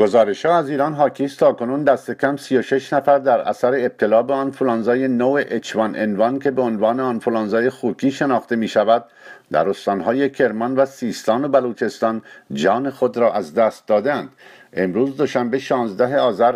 گزارش ها از ایران حاکی است کنون دست کم 36 نفر در اثر ابتلا به آنفولانزای نوع H1N1 که به عنوان آنفولانزای خوکی شناخته می شود در استانهای کرمان و سیستان و بلوچستان جان خود را از دست دادند امروز دوشنبه 16 آذر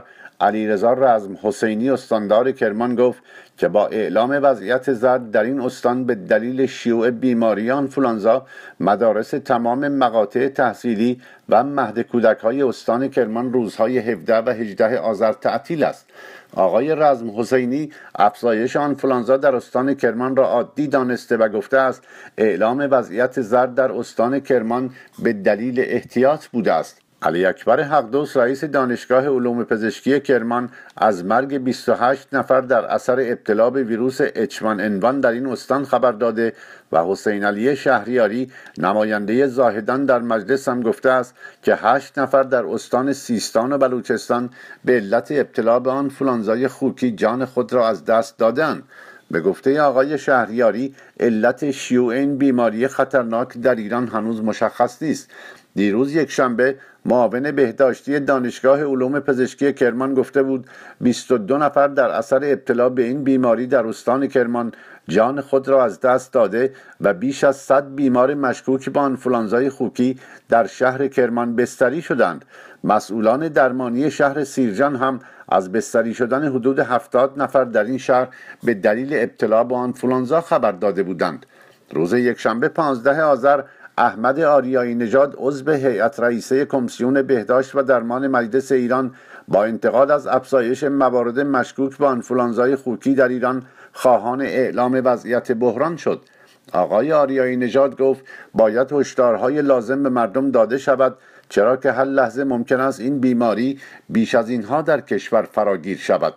رضا رزم حسینی استاندار کرمان گفت که با اعلام وضعیت زرد در این استان به دلیل شیوع بیماری آنفولانزا مدارس تمام مقاطع تحصیلی و مهد کودک های استان کرمان روزهای 17 و 18 آذر تعطیل است آقای رزم حسینی افزایش آنفولانزا در استان کرمان را عادی دانسته و گفته است اعلام وضعیت زرد در استان کرمان به دلیل احتیاط بوده است علی اکبر حقدوس رئیس دانشگاه علوم پزشکی کرمان از مرگ 28 نفر در اثر ابتلا به ویروس اچمن انوان در این استان خبر داده و حسین علی شهریاری نماینده زاهدان در مجلس هم گفته است که 8 نفر در استان سیستان و بلوچستان به علت ابتلا به فلانزای خوکی جان خود را از دست دادن به گفته آقای شهریاری علت شیوع این بیماری خطرناک در ایران هنوز مشخص نیست دیروز یک شنبه معاون بهداشتی دانشگاه علوم پزشکی کرمان گفته بود 22 نفر در اثر ابتلا به این بیماری در استان کرمان جان خود را از دست داده و بیش از 100 بیمار مشکوک با آنفولانزای خوکی در شهر کرمان بستری شدند مسئولان درمانی شهر سیرجان هم از بستری شدن حدود 70 نفر در این شهر به دلیل ابتلا به آنفولانزا خبر داده بودند روز یکشنبه 15 آذر احمد آریایی نژاد عضو هیئت رئیسه کمیسیون بهداشت و درمان مجلس ایران با انتقاد از افزایش موارد مشکوک به آنفولانزای خوکی در ایران خواهان اعلام وضعیت بحران شد آقای آریایی نژاد گفت باید هشدارهای لازم به مردم داده شود چرا که هر لحظه ممکن است این بیماری بیش از اینها در کشور فراگیر شود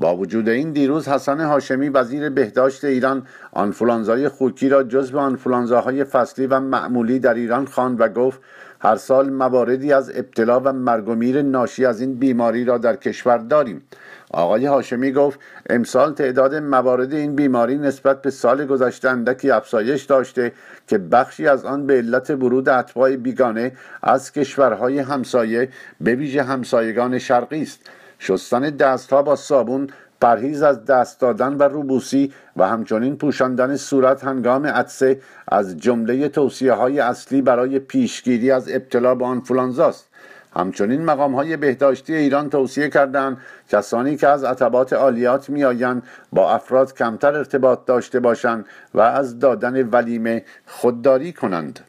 با وجود این دیروز حسن هاشمی وزیر بهداشت ایران آنفولانزای خوکی را جزو آنفولانزاهای فصلی و معمولی در ایران خواند و گفت هر سال مواردی از ابتلا و مرگ و میر ناشی از این بیماری را در کشور داریم آقای هاشمی گفت امسال تعداد موارد این بیماری نسبت به سال گذشته اندکی افزایش داشته که بخشی از آن به علت ورود اتباع بیگانه از کشورهای همسایه به ویژه همسایگان شرقی است شستن دستها با صابون پرهیز از دست دادن و روبوسی و همچنین پوشاندن صورت هنگام عطسه از جمله توصیه های اصلی برای پیشگیری از ابتلا به است. همچنین مقام های بهداشتی ایران توصیه کردند کسانی که از عطبات عالیات میآیند با افراد کمتر ارتباط داشته باشند و از دادن ولیمه خودداری کنند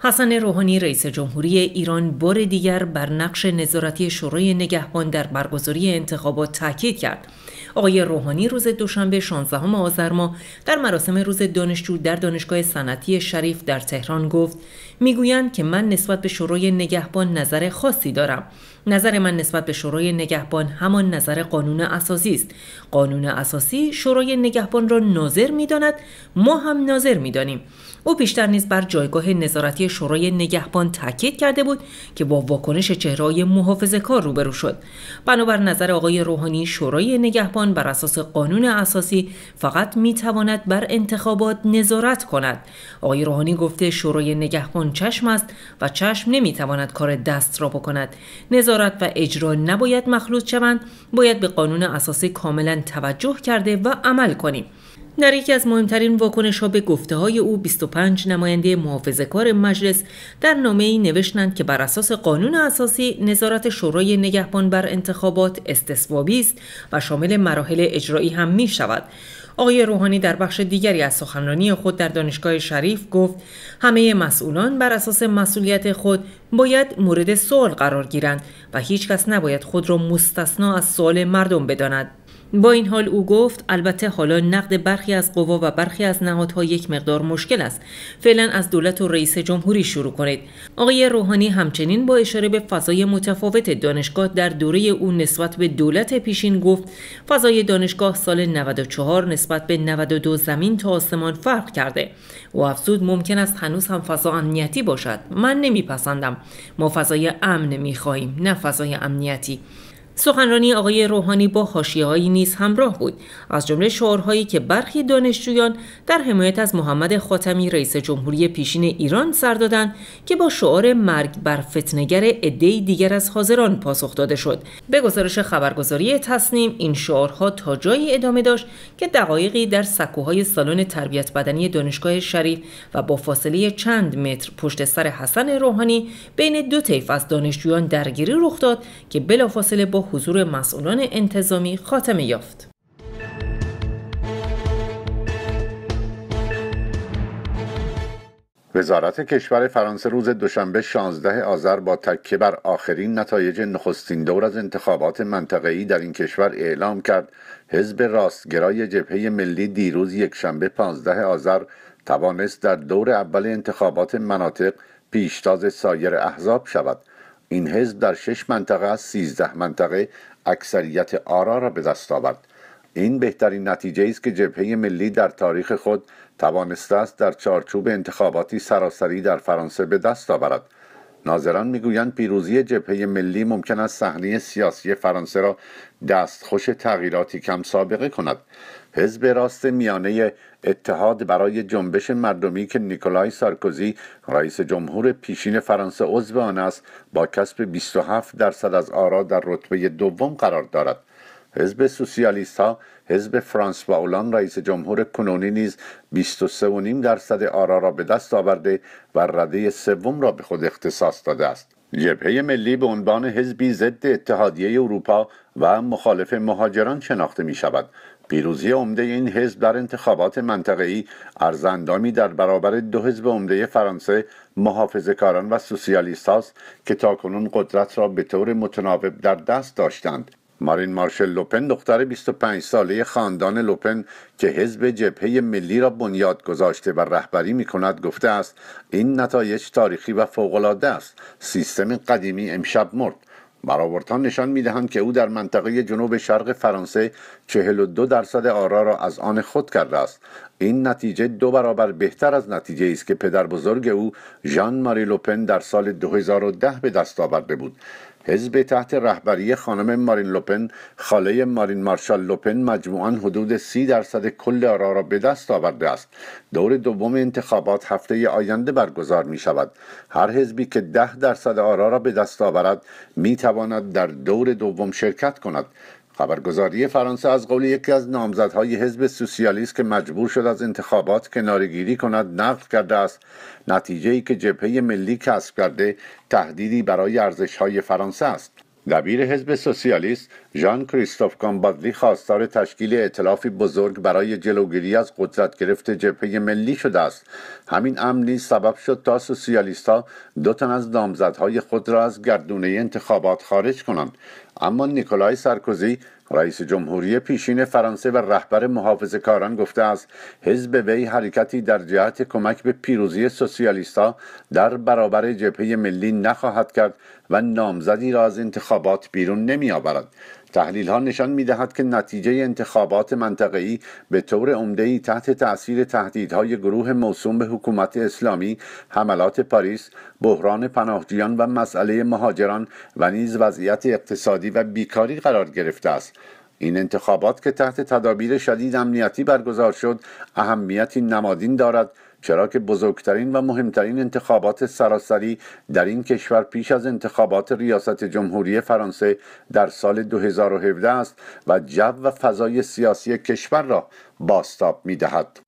حسن روحانی رئیس جمهوری ایران بار دیگر بر نقش نظارتی شورای نگهبان در برگزاری انتخابات تاکید کرد. آقای روحانی روز دوشنبه 16 آذر ماه در مراسم روز دانشجو در دانشگاه صنعتی شریف در تهران گفت میگویند که من نسبت به شورای نگهبان نظر خاصی دارم نظر من نسبت به شورای نگهبان همان نظر قانون اساسی است قانون اساسی شورای نگهبان را ناظر میداند ما هم ناظر میدانیم او پیشتر نیز بر جایگاه نظارتی شورای نگهبان تاکید کرده بود که با واکنش چهرهای محافظه کار روبرو شد بنابر نظر آقای روحانی شورای نگهبان بر اساس قانون اساسی فقط میتواند بر انتخابات نظارت کند آقای روحانی گفته شورای نگهبان چشم است و چشم نمیتواند کار دست را بکند نظارت و اجرا نباید مخلوط شوند باید به قانون اساسی کاملا توجه کرده و عمل کنیم در یکی از مهمترین واکنش ها به گفته های او 25 نماینده محافظه کار مجلس در نامه ای نوشتند که بر اساس قانون اساسی نظارت شورای نگهبان بر انتخابات استثوابی است و شامل مراحل اجرایی هم می شود. آقای روحانی در بخش دیگری از سخنرانی خود در دانشگاه شریف گفت همه مسئولان بر اساس مسئولیت خود باید مورد سوال قرار گیرند و هیچ کس نباید خود را مستثنا از سوال مردم بداند با این حال او گفت البته حالا نقد برخی از قوا و برخی از نهادها یک مقدار مشکل است فعلا از دولت و رئیس جمهوری شروع کنید آقای روحانی همچنین با اشاره به فضای متفاوت دانشگاه در دوره او نسبت به دولت پیشین گفت فضای دانشگاه سال 94 نسبت به 92 زمین تا آسمان فرق کرده و افزود ممکن است هنوز هم فضا امنیتی باشد من نمیپسندم ما فضای امن میخواهیم نه فضای امنیتی سخنرانی آقای روحانی با حاشیه‌ای نیز همراه بود از جمله شعارهایی که برخی دانشجویان در حمایت از محمد خاتمی رئیس جمهوری پیشین ایران سر دادند که با شعار مرگ بر فتنگر عدهای دیگر از حاضران پاسخ داده شد به گزارش خبرگزاری تصنیم این شعارها تا جایی ادامه داشت که دقایقی در سکوهای سالن تربیت بدنی دانشگاه شریف و با فاصله چند متر پشت سر حسن روحانی بین دو طیف از دانشجویان درگیری رخ داد که بلافاصله با حضور مسئولان انتظامی خاتمه یافت. وزارت کشور فرانسه روز دوشنبه 16 آذر با تکه بر آخرین نتایج نخستین دور از انتخابات منطقه‌ای در این کشور اعلام کرد حزب راستگرای جبهه ملی دیروز یکشنبه 15 آذر توانست در دور اول انتخابات مناطق پیشتاز سایر احزاب شود این حزب در شش منطقه از سیزده منطقه اکثریت آرا را به دست آورد این بهترین نتیجه است که جبهه ملی در تاریخ خود توانسته است در چارچوب انتخاباتی سراسری در فرانسه به دست آورد ناظران میگویند پیروزی جبهه ملی ممکن است صحنه سیاسی فرانسه را دستخوش تغییراتی کم سابقه کند حزب راست میانه اتحاد برای جنبش مردمی که نیکولای سارکوزی رئیس جمهور پیشین فرانسه عضو آن است با کسب 27 درصد از آرا در رتبه دوم قرار دارد حزب سوسیالیست ها حزب فرانس اولان رئیس جمهور کنونی نیز 23.5 درصد آرا را به دست آورده و رده سوم را به خود اختصاص داده است جبهه ملی به عنوان حزبی ضد اتحادیه اروپا و مخالف مهاجران شناخته می شود پیروزی عمده این حزب در انتخابات ای ارزندامی در برابر دو حزب عمده فرانسه محافظ کاران و سوسیالیست هاست که تاکنون قدرت را به طور متناوب در دست داشتند مارین مارشل لوپن دختر 25 ساله خاندان لوپن که حزب جبهه ملی را بنیاد گذاشته و رهبری می کند گفته است این نتایج تاریخی و فوقالعاده است سیستم قدیمی امشب مرد برآوردها نشان میدهند که او در منطقه جنوب شرق فرانسه 42 درصد آرا را از آن خود کرده است این نتیجه دو برابر بهتر از نتیجه است که پدر بزرگ او ژان ماری لوپن در سال 2010 به دست آورده بود حزب تحت رهبری خانم مارین لوپن خاله مارین مارشال لوپن مجموعا حدود سی درصد کل آرا را به دست آورده است دور دوم انتخابات هفته آینده برگزار می شود هر حزبی که ده درصد آرا را به دست آورد می تواند در دور دوم شرکت کند خبرگزاری فرانسه از قول یکی از نامزدهای حزب سوسیالیست که مجبور شد از انتخابات کنارگیری کند نقد کرده است نتیجه ای که جبهه ملی کسب کرده تهدیدی برای های فرانسه است دبیر حزب سوسیالیست ژان کریستوف کامبادلی خواستار تشکیل اعتلافی بزرگ برای جلوگیری از قدرت گرفت جبهه ملی شده است همین امر سبب شد تا سوسیالیستها دو تن از نامزدهای خود را از گردونه انتخابات خارج کنند اما نیکولای سرکوزی رئیس جمهوری پیشین فرانسه و رهبر محافظ کاران گفته است حزب وی حرکتی در جهت کمک به پیروزی سوسیالیستا در برابر جبهه ملی نخواهد کرد و نامزدی را از انتخابات بیرون نمی تحلیل ها نشان می دهد که نتیجه انتخابات منطقه‌ای به طور عمده‌ای تحت تاثیر تهدیدهای گروه موسوم به حکومت اسلامی، حملات پاریس، بحران پناهجویان و مسئله مهاجران و نیز وضعیت اقتصادی و بیکاری قرار گرفته است. این انتخابات که تحت تدابیر شدید امنیتی برگزار شد، اهمیتی نمادین دارد چرا که بزرگترین و مهمترین انتخابات سراسری در این کشور پیش از انتخابات ریاست جمهوری فرانسه در سال 2017 است و جو و فضای سیاسی کشور را باستاب می دهد.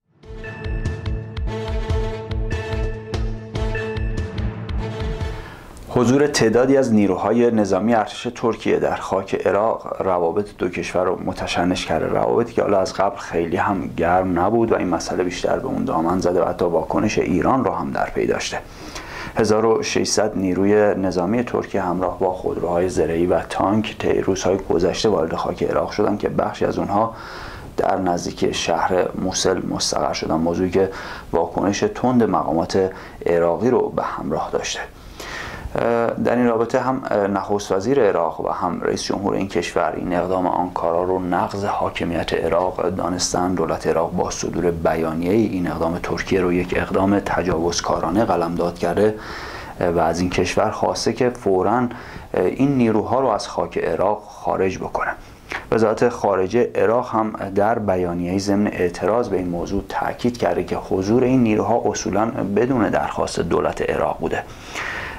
حضور تعدادی از نیروهای نظامی ارتش ترکیه در خاک عراق روابط دو کشور رو متشنش کرده روابطی که حالا از قبل خیلی هم گرم نبود و این مسئله بیشتر به اون دامن زده و حتی واکنش ایران رو هم در پی داشته 1600 نیروی نظامی ترکیه همراه با خودروهای زرهی و تانک طی روزهای گذشته وارد خاک عراق شدند که بخشی از اونها در نزدیک شهر موسل مستقر شدن موضوعی که واکنش تند مقامات عراقی رو به همراه داشته در این رابطه هم نخست وزیر عراق و هم رئیس جمهور این کشور این اقدام آنکارا رو نقض حاکمیت عراق دانستن دولت عراق با صدور بیانیه این اقدام ترکیه رو یک اقدام تجاوزکارانه قلمداد کرده و از این کشور خواسته که فوراً این نیروها رو از خاک عراق خارج بکنه وزارت خارجه عراق هم در بیانیه ضمن اعتراض به این موضوع تاکید کرده که حضور این نیروها اصولا بدون درخواست دولت عراق بوده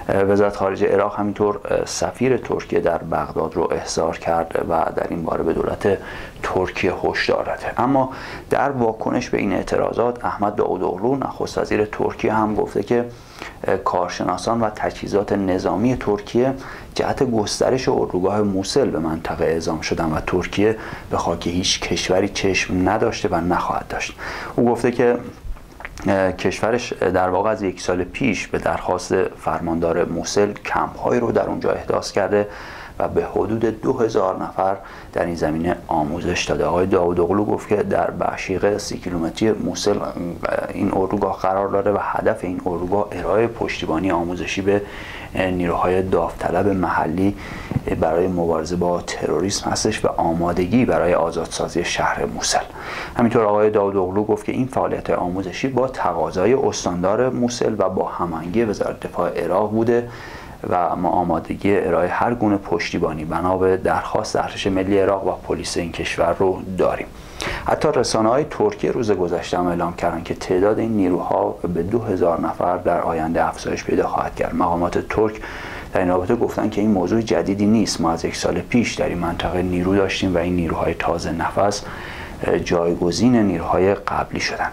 وزارت خارجه عراق همینطور سفیر ترکیه در بغداد رو احضار کرد و در این باره به دولت ترکیه هشدار داده اما در واکنش به این اعتراضات احمد اغلو نخست وزیر ترکیه هم گفته که کارشناسان و تجهیزات نظامی ترکیه جهت گسترش اردوگاه موسل به منطقه اعزام شدن و ترکیه به خاک هیچ کشوری چشم نداشته و نخواهد داشت او گفته که کشورش در واقع از یک سال پیش به درخواست فرماندار موسل کمپ رو در اونجا احداث کرده و به حدود دو نفر در این زمینه آموزش داده آقای اغلو گفت که در بخشیقه سی کیلومتری موسل این اردوگاه قرار داره و هدف این اردوگاه ارائه پشتیبانی آموزشی به نیروهای داوطلب محلی برای مبارزه با تروریسم هستش و آمادگی برای آزادسازی شهر موسل همینطور آقای اغلو گفت که این فعالیت آموزشی با تقاضای استاندار موسل و با همانگی وزارت دفاع عراق بوده و ما آمادگی ارائه هر گونه پشتیبانی بنا به درخواست ارتش ملی عراق و پلیس این کشور رو داریم حتی رسانه های ترکیه روز گذشته هم اعلام کردند که تعداد این نیروها به 2000 نفر در آینده افزایش پیدا خواهد کرد مقامات ترک در این رابطه گفتن که این موضوع جدیدی نیست ما از یک سال پیش در این منطقه نیرو داشتیم و این نیروهای تازه نفس جایگزین نیروهای قبلی شدند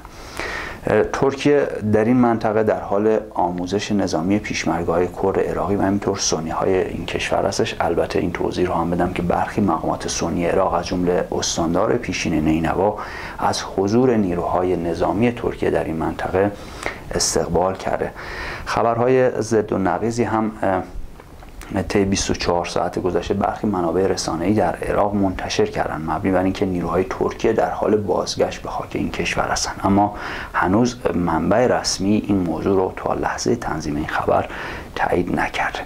ترکیه در این منطقه در حال آموزش نظامی پیشمرگای کور عراقی و همینطور سنی های این کشور هستش البته این توضیح رو هم بدم که برخی مقامات سنی اراق از جمله استاندار پیشین نینوا از حضور نیروهای نظامی ترکیه در این منطقه استقبال کرده خبرهای ضد و نقیزی هم طی 24 ساعت گذشته برخی منابع رسانه‌ای در عراق منتشر کردند مبنی بر اینکه نیروهای ترکیه در حال بازگشت به خاک این کشور هستند اما هنوز منبع رسمی این موضوع رو تا لحظه تنظیم این خبر تایید نکرده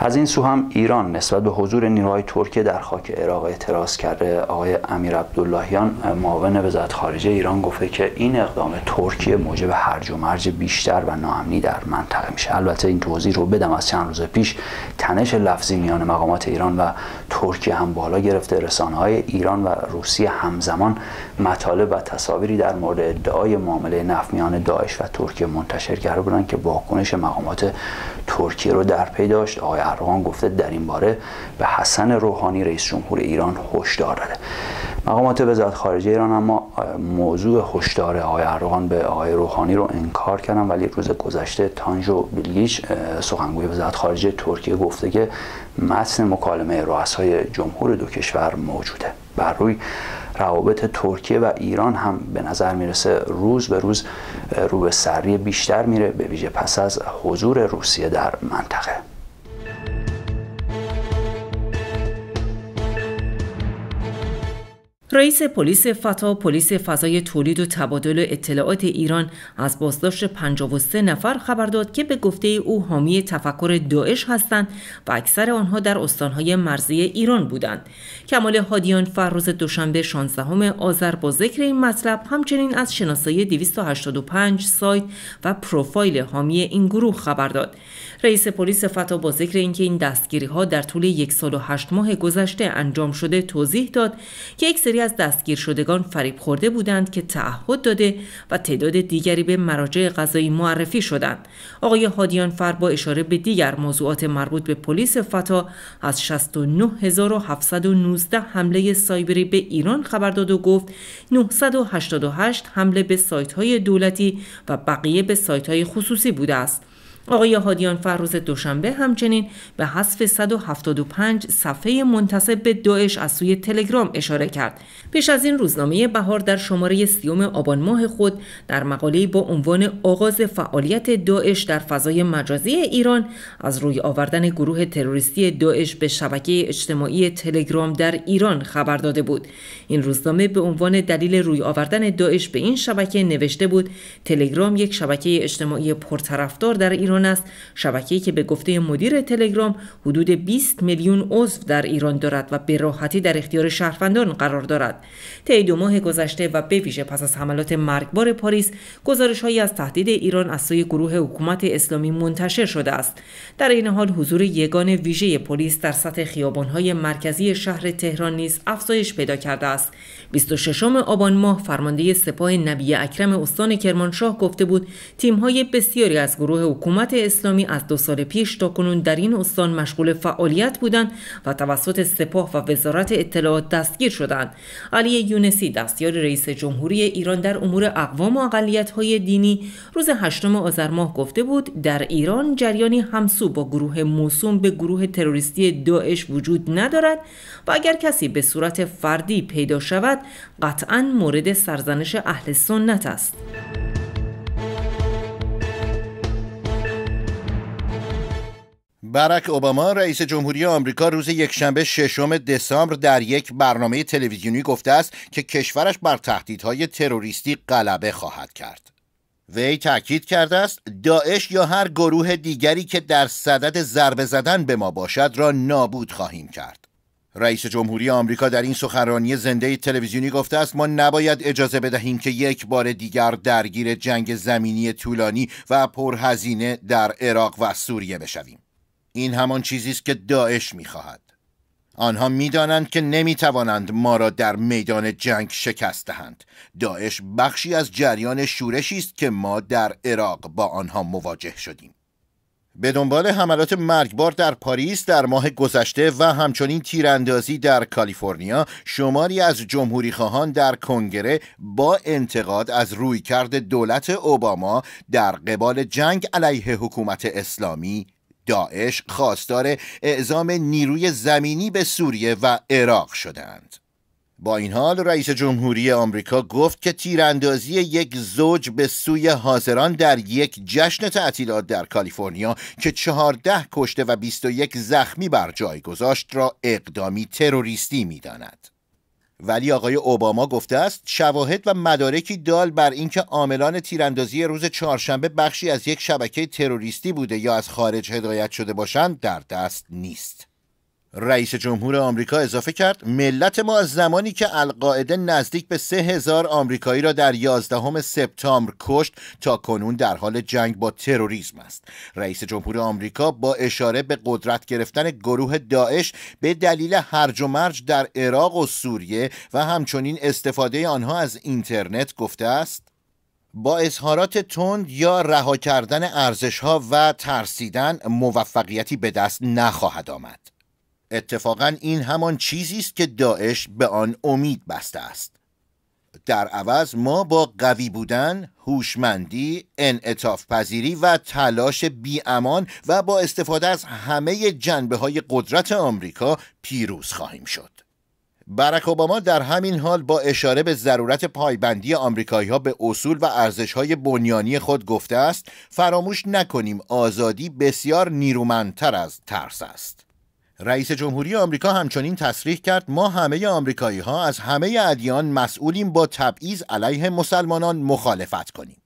از این سو هم ایران نسبت به حضور نیروهای ترکیه در خاک عراق اعتراض کرده آقای امیر عبداللهیان معاون وزارت خارجه ایران گفته که این اقدام ترکیه موجب هرج و مرج بیشتر و ناامنی در منطقه میشه البته این توضیح رو بدم از چند روز پیش تنش لفظی میان مقامات ایران و ترکیه هم بالا گرفته رسانه های ایران و روسیه همزمان مطالب و تصاویری در مورد ادعای معامله نفت میان داعش و ترکیه منتشر کرده بودند که واکنش مقامات ترکیه رو در پی داشت آقای ارغان گفته در این باره به حسن روحانی رئیس جمهور ایران هشدار داده مقامات وزارت خارجه ایران اما موضوع هشدار آقای اردوغان به آقای روحانی رو انکار کردن ولی روز گذشته تانجو بلگیش سخنگوی وزارت خارجه ترکیه گفته که متن مکالمه رؤسای جمهور دو کشور موجوده بر روی روابط ترکیه و ایران هم به نظر میرسه روز به روز رو به سری بیشتر میره به ویژه پس از حضور روسیه در منطقه رئیس پلیس فتا پلیس فضای تولید و تبادل اطلاعات ایران از بازداشت 53 نفر خبر داد که به گفته او حامی تفکر داعش هستند و اکثر آنها در استانهای مرزی ایران بودند. کمال هادیان روز دوشنبه 16 آذر با ذکر این مطلب همچنین از شناسایی 285 سایت و پروفایل حامی این گروه خبر داد. رئیس پلیس فتا با ذکر اینکه این دستگیری ها در طول یک سال و هشت ماه گذشته انجام شده توضیح داد که یک سری از دستگیر شدگان فریب خورده بودند که تعهد داده و تعداد دیگری به مراجع قضایی معرفی شدند آقای هادیان فر با اشاره به دیگر موضوعات مربوط به پلیس فتا از 69719 حمله سایبری به ایران خبر داد و گفت 988 حمله به سایت های دولتی و بقیه به سایت های خصوصی بوده است آقای هادیان فروز دوشنبه همچنین به حذف 175 صفحه منتصب به داعش از سوی تلگرام اشاره کرد. پیش از این روزنامه بهار در شماره سیوم آبان ماه خود در مقاله با عنوان آغاز فعالیت داعش در فضای مجازی ایران از روی آوردن گروه تروریستی داعش به شبکه اجتماعی تلگرام در ایران خبر داده بود. این روزنامه به عنوان دلیل روی آوردن داعش به این شبکه نوشته بود تلگرام یک شبکه اجتماعی پرطرفدار در ایران کانون است شبکه‌ای که به گفته مدیر تلگرام حدود 20 میلیون عضو در ایران دارد و به راحتی در اختیار شهروندان قرار دارد طی دو ماه گذشته و به ویژه پس از حملات مرگبار پاریس گزارشهایی از تهدید ایران از سوی گروه حکومت اسلامی منتشر شده است در این حال حضور یگان ویژه پلیس در سطح خیابان‌های مرکزی شهر تهران نیز افزایش پیدا کرده است 26 آبان ماه فرمانده سپاه نبی اکرم استان کرمانشاه گفته بود تیم‌های بسیاری از گروه حکومت جماعت اسلامی از دو سال پیش تا کنون در این استان مشغول فعالیت بودند و توسط سپاه و وزارت اطلاعات دستگیر شدند. علی یونسی دستیار رئیس جمهوری ایران در امور اقوام و اقلیت‌های دینی روز هشتم آذر ماه گفته بود در ایران جریانی همسو با گروه موسوم به گروه تروریستی داعش وجود ندارد و اگر کسی به صورت فردی پیدا شود قطعا مورد سرزنش اهل سنت است. برک اوباما رئیس جمهوری آمریکا روز یکشنبه ششم دسامبر در یک برنامه تلویزیونی گفته است که کشورش بر تهدیدهای تروریستی غلبه خواهد کرد. وی تاکید کرده است داعش یا هر گروه دیگری که در صدد ضربه زدن به ما باشد را نابود خواهیم کرد. رئیس جمهوری آمریکا در این سخنرانی زنده تلویزیونی گفته است ما نباید اجازه بدهیم که یک بار دیگر درگیر جنگ زمینی طولانی و پرهزینه در عراق و سوریه بشویم. این همان چیزی است که داعش میخواهد آنها میدانند که نمیتوانند ما را در میدان جنگ شکست دهند داعش بخشی از جریان شورشی است که ما در عراق با آنها مواجه شدیم به دنبال حملات مرگبار در پاریس در ماه گذشته و همچنین تیراندازی در کالیفرنیا شماری از جمهوریخواهان در کنگره با انتقاد از رویکرد دولت اوباما در قبال جنگ علیه حکومت اسلامی داعش خواستار اعزام نیروی زمینی به سوریه و عراق شدند با این حال رئیس جمهوری آمریکا گفت که تیراندازی یک زوج به سوی حاضران در یک جشن تعطیلات در کالیفرنیا که 14 کشته و 21 زخمی بر جای گذاشت را اقدامی تروریستی میداند. ولی آقای اوباما گفته است شواهد و مدارکی دال بر اینکه عاملان تیراندازی روز چهارشنبه بخشی از یک شبکه تروریستی بوده یا از خارج هدایت شده باشند در دست نیست رئیس جمهور آمریکا اضافه کرد ملت ما از زمانی که القاعده نزدیک به سه هزار آمریکایی را در یازدهم سپتامبر کشت تا کنون در حال جنگ با تروریسم است رئیس جمهور آمریکا با اشاره به قدرت گرفتن گروه داعش به دلیل هرج و مرج در عراق و سوریه و همچنین استفاده آنها از اینترنت گفته است با اظهارات تند یا رها کردن ارزش ها و ترسیدن موفقیتی به دست نخواهد آمد اتفاقا این همان چیزی است که داعش به آن امید بسته است در عوض ما با قوی بودن، هوشمندی، انعطاف پذیری و تلاش بیامان و با استفاده از همه جنبه های قدرت آمریکا پیروز خواهیم شد. برک اوباما در همین حال با اشاره به ضرورت پایبندی آمریکایی ها به اصول و ارزش های بنیانی خود گفته است فراموش نکنیم آزادی بسیار نیرومندتر از ترس است. رئیس جمهوری آمریکا همچنین تصریح کرد ما همه آمریکایی ها از همه ادیان مسئولیم با تبعیض علیه مسلمانان مخالفت کنیم.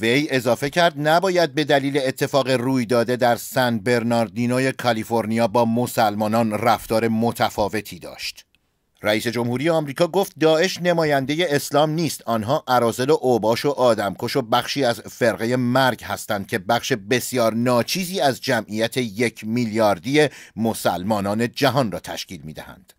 وی اضافه کرد نباید به دلیل اتفاق روی داده در سن برناردینوی کالیفرنیا با مسلمانان رفتار متفاوتی داشت. رئیس جمهوری آمریکا گفت داعش نماینده اسلام نیست آنها ارازل و اوباش و آدمکش و بخشی از فرقه مرگ هستند که بخش بسیار ناچیزی از جمعیت یک میلیاردی مسلمانان جهان را تشکیل میدهند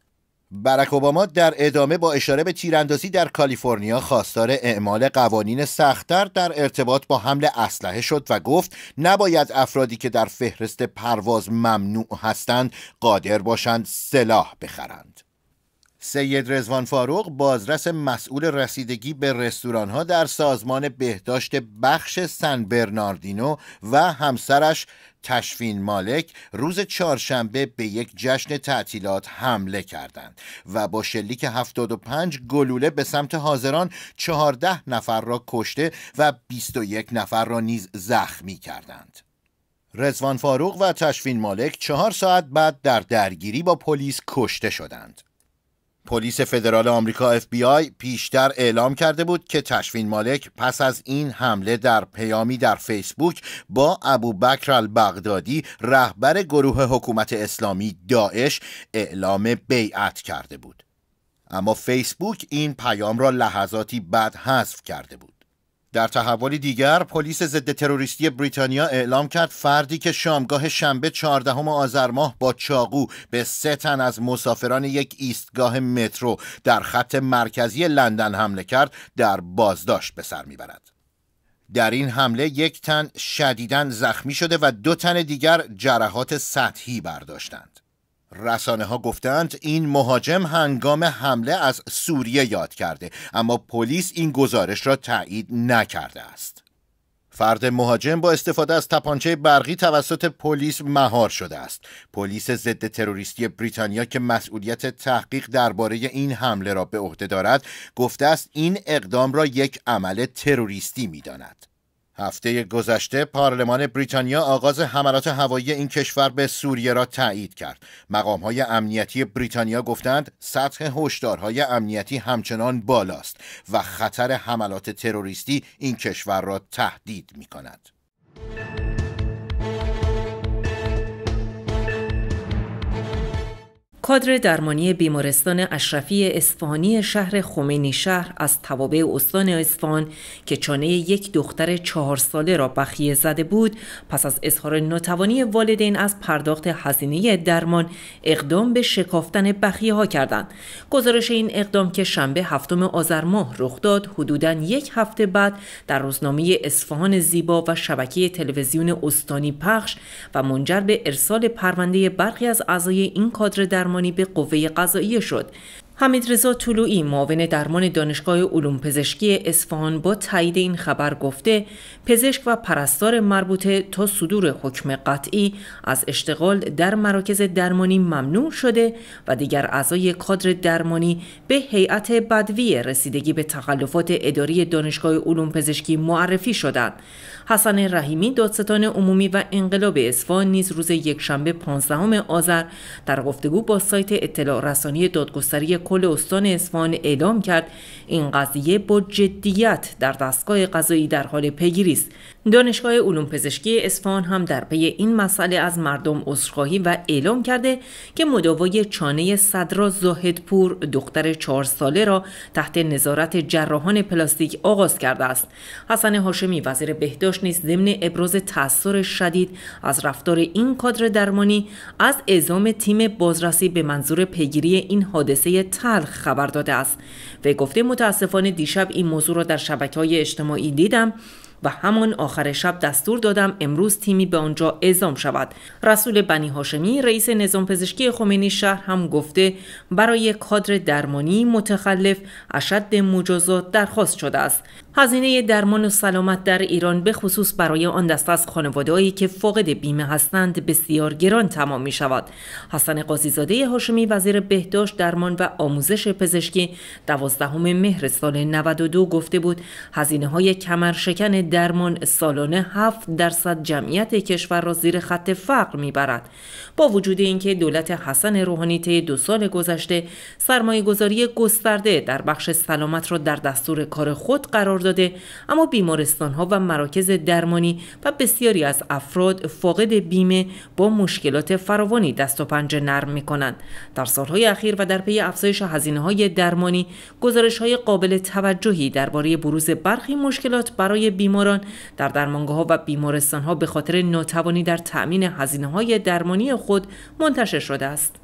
برک اوباما در ادامه با اشاره به تیراندازی در کالیفرنیا خواستار اعمال قوانین سختتر در ارتباط با حمل اسلحه شد و گفت نباید افرادی که در فهرست پرواز ممنوع هستند قادر باشند سلاح بخرند سید رزوان فاروق بازرس مسئول رسیدگی به رستوران ها در سازمان بهداشت بخش سن برناردینو و همسرش تشفین مالک روز چهارشنبه به یک جشن تعطیلات حمله کردند و با شلیک 75 گلوله به سمت حاضران 14 نفر را کشته و 21 نفر را نیز زخمی کردند. رزوان فاروق و تشفین مالک چهار ساعت بعد در درگیری با پلیس کشته شدند. پلیس فدرال آمریکا اف بی آی پیشتر اعلام کرده بود که تشوین مالک پس از این حمله در پیامی در فیسبوک با ابو بکر البغدادی رهبر گروه حکومت اسلامی داعش اعلام بیعت کرده بود اما فیسبوک این پیام را لحظاتی بعد حذف کرده بود در تحولی دیگر پلیس ضد تروریستی بریتانیا اعلام کرد فردی که شامگاه شنبه 14 آذر ماه با چاقو به سه تن از مسافران یک ایستگاه مترو در خط مرکزی لندن حمله کرد در بازداشت به سر میبرد. در این حمله یک تن شدیداً زخمی شده و دو تن دیگر جراحات سطحی برداشتند. رسانه ها گفتند این مهاجم هنگام حمله از سوریه یاد کرده اما پلیس این گزارش را تایید نکرده است فرد مهاجم با استفاده از تپانچه برقی توسط پلیس مهار شده است. پلیس ضد تروریستی بریتانیا که مسئولیت تحقیق درباره این حمله را به عهده دارد، گفته است این اقدام را یک عمل تروریستی میداند. هفته گذشته پارلمان بریتانیا آغاز حملات هوایی این کشور به سوریه را تایید کرد. مقام های امنیتی بریتانیا گفتند سطح هشدارهای امنیتی همچنان بالاست و خطر حملات تروریستی این کشور را تهدید می کند. کادر درمانی بیمارستان اشرفی اصفهانی شهر خمینی شهر از توابع استان اصفهان که چانه یک دختر چهار ساله را بخیه زده بود پس از اظهار ناتوانی والدین از پرداخت هزینه درمان اقدام به شکافتن بخیه ها کردند گزارش این اقدام که شنبه هفتم آذر ماه رخ داد حدوداً یک هفته بعد در روزنامه اصفهان زیبا و شبکه تلویزیون استانی پخش و منجر به ارسال پرونده برخی از اعضای این کادر درمانی درمانی به قوه قضاییه شد رضا طلوعی معاون درمان دانشگاه علوم پزشکی اصفهان با تایید این خبر گفته پزشک و پرستار مربوطه تا صدور حکم قطعی از اشتغال در مراکز درمانی ممنوع شده و دیگر اعضای کادر درمانی به هیئت بدوی رسیدگی به تخلفات اداری دانشگاه علوم پزشکی معرفی شدند حسن رحیمی دادستان عمومی و انقلاب اصفهان نیز روز یکشنبه 15 آذر در گفتگو با سایت اطلاع رسانی دادگستری کل استان اصفهان اعلام کرد این قضیه با جدیت در دستگاه قضایی در حال پیگیری است دانشگاه علوم پزشکی اصفهان هم در پی این مسئله از مردم عذرخواهی و اعلام کرده که مداوای چانه صدرا زاهدپور دختر چهار ساله را تحت نظارت جراحان پلاستیک آغاز کرده است حسن هاشمی وزیر بهداشت نیز ضمن ابراز تاثر شدید از رفتار این کادر درمانی از اعزام تیم بازرسی به منظور پیگیری این حادثه تلخ خبر داده است و گفته متاسفانه دیشب این موضوع را در شبکه های اجتماعی دیدم و همان آخر شب دستور دادم امروز تیمی به آنجا اعزام شود رسول بنی هاشمی رئیس نظام پزشکی خمینی شهر هم گفته برای کادر درمانی متخلف اشد مجازات درخواست شده است هزینه درمان و سلامت در ایران به خصوص برای آن دست از خانوادههایی که فاقد بیمه هستند بسیار گران تمام می شود حسن قاضیزاده هاشمی وزیر بهداشت درمان و آموزش پزشکی دوازدهم مهر سال 92 گفته بود هزینه های کمر شکن درمان سالانه 7 درصد جمعیت کشور را زیر خط فقر میبرد با وجود اینکه دولت حسن روحانی طی دو سال گذشته سرمایه گذاری گسترده در بخش سلامت را در دستور کار خود قرار داده اما بیمارستان ها و مراکز درمانی و بسیاری از افراد فاقد بیمه با مشکلات فراوانی دست و پنجه نرم می در سالهای اخیر و در پی افزایش هزینه های درمانی گزارش قابل توجهی درباره بروز برخی مشکلات برای بیمار در درمانگاه ها و بیمارستان ها به خاطر ناتوانی در تأمین هزینه های درمانی خود منتشر شده است.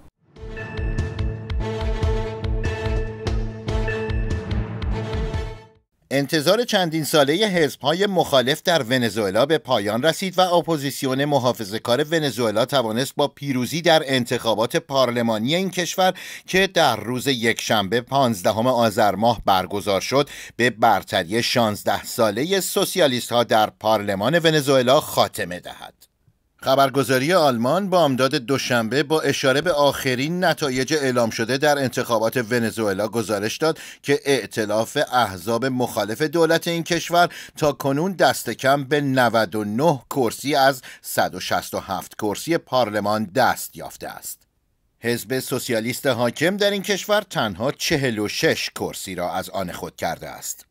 انتظار چندین ساله های مخالف در ونزوئلا به پایان رسید و اپوزیسیون محافظه کار ونزوئلا توانست با پیروزی در انتخابات پارلمانی این کشور که در روز یکشنبه 15 آذر ماه برگزار شد به برتری 16 ساله سوسیالیست ها در پارلمان ونزوئلا خاتمه دهد. خبرگزاری آلمان با امداد دوشنبه با اشاره به آخرین نتایج اعلام شده در انتخابات ونزوئلا گزارش داد که ائتلاف احزاب مخالف دولت این کشور تا کنون دست کم به 99 کرسی از 167 کرسی پارلمان دست یافته است. حزب سوسیالیست حاکم در این کشور تنها 46 کرسی را از آن خود کرده است.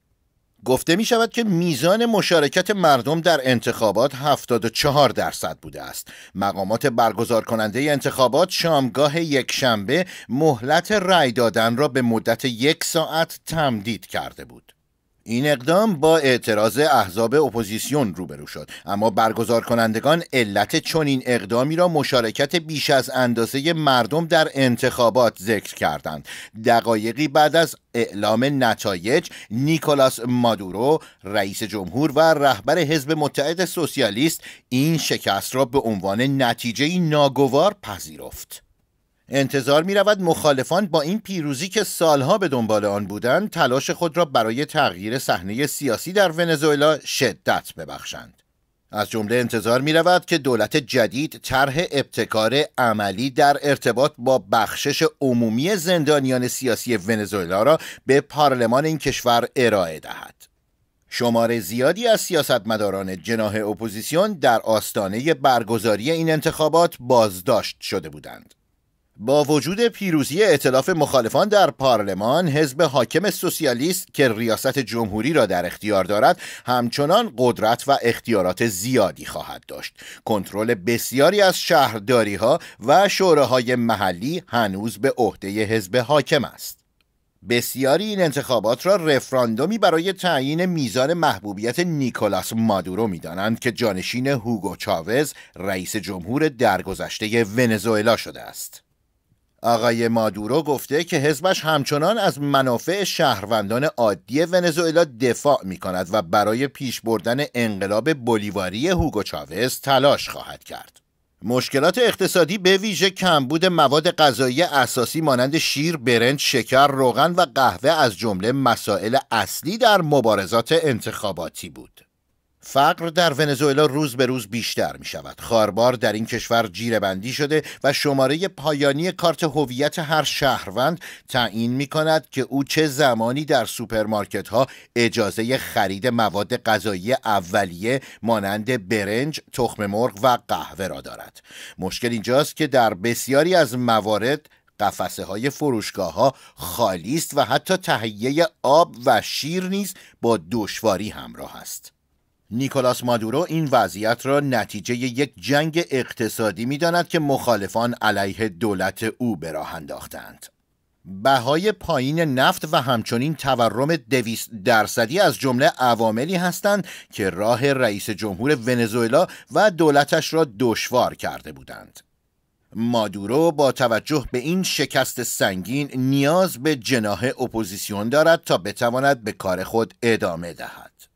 گفته می شود که میزان مشارکت مردم در انتخابات 74 درصد بوده است. مقامات برگزار کننده انتخابات شامگاه یک شنبه مهلت رأی دادن را به مدت یک ساعت تمدید کرده بود. این اقدام با اعتراض احزاب اپوزیسیون روبرو شد اما برگزار کنندگان علت چنین اقدامی را مشارکت بیش از اندازه مردم در انتخابات ذکر کردند دقایقی بعد از اعلام نتایج نیکولاس مادورو رئیس جمهور و رهبر حزب متحد سوسیالیست این شکست را به عنوان نتیجه ناگوار پذیرفت انتظار می رود مخالفان با این پیروزی که سالها به دنبال آن بودند تلاش خود را برای تغییر صحنه سیاسی در ونزوئلا شدت ببخشند از جمله انتظار می رود که دولت جدید طرح ابتکار عملی در ارتباط با بخشش عمومی زندانیان سیاسی ونزوئلا را به پارلمان این کشور ارائه دهد. شمار زیادی از سیاستمداران جناه اپوزیسیون در آستانه برگزاری این انتخابات بازداشت شده بودند. با وجود پیروزی اعتلاف مخالفان در پارلمان حزب حاکم سوسیالیست که ریاست جمهوری را در اختیار دارد همچنان قدرت و اختیارات زیادی خواهد داشت کنترل بسیاری از شهرداری ها و شوراهای محلی هنوز به عهده حزب حاکم است بسیاری این انتخابات را رفراندومی برای تعیین میزان محبوبیت نیکولاس مادورو میدانند که جانشین هوگو چاوز رئیس جمهور درگذشته ونزوئلا شده است آقای مادورو گفته که حزبش همچنان از منافع شهروندان عادی ونزوئلا دفاع می کند و برای پیش بردن انقلاب بولیواری هوگو چاوز تلاش خواهد کرد. مشکلات اقتصادی به ویژه کمبود مواد غذایی اساسی مانند شیر، برنج، شکر، روغن و قهوه از جمله مسائل اصلی در مبارزات انتخاباتی بود. فقر در ونزوئلا روز به روز بیشتر می شود. خاربار در این کشور جیره بندی شده و شماره پایانی کارت هویت هر شهروند تعیین می کند که او چه زمانی در سوپرمارکت ها اجازه خرید مواد غذایی اولیه مانند برنج، تخم مرغ و قهوه را دارد. مشکل اینجاست که در بسیاری از موارد قفسه های فروشگاه ها خالی است و حتی تهیه آب و شیر نیز با دشواری همراه است. نیکولاس مادورو این وضعیت را نتیجه یک جنگ اقتصادی داند که مخالفان علیه دولت او به راه انداختند. بهای پایین نفت و همچنین تورم دویست درصدی از جمله عواملی هستند که راه رئیس جمهور ونزوئلا و دولتش را دشوار کرده بودند. مادورو با توجه به این شکست سنگین نیاز به جناه اپوزیسیون دارد تا بتواند به کار خود ادامه دهد.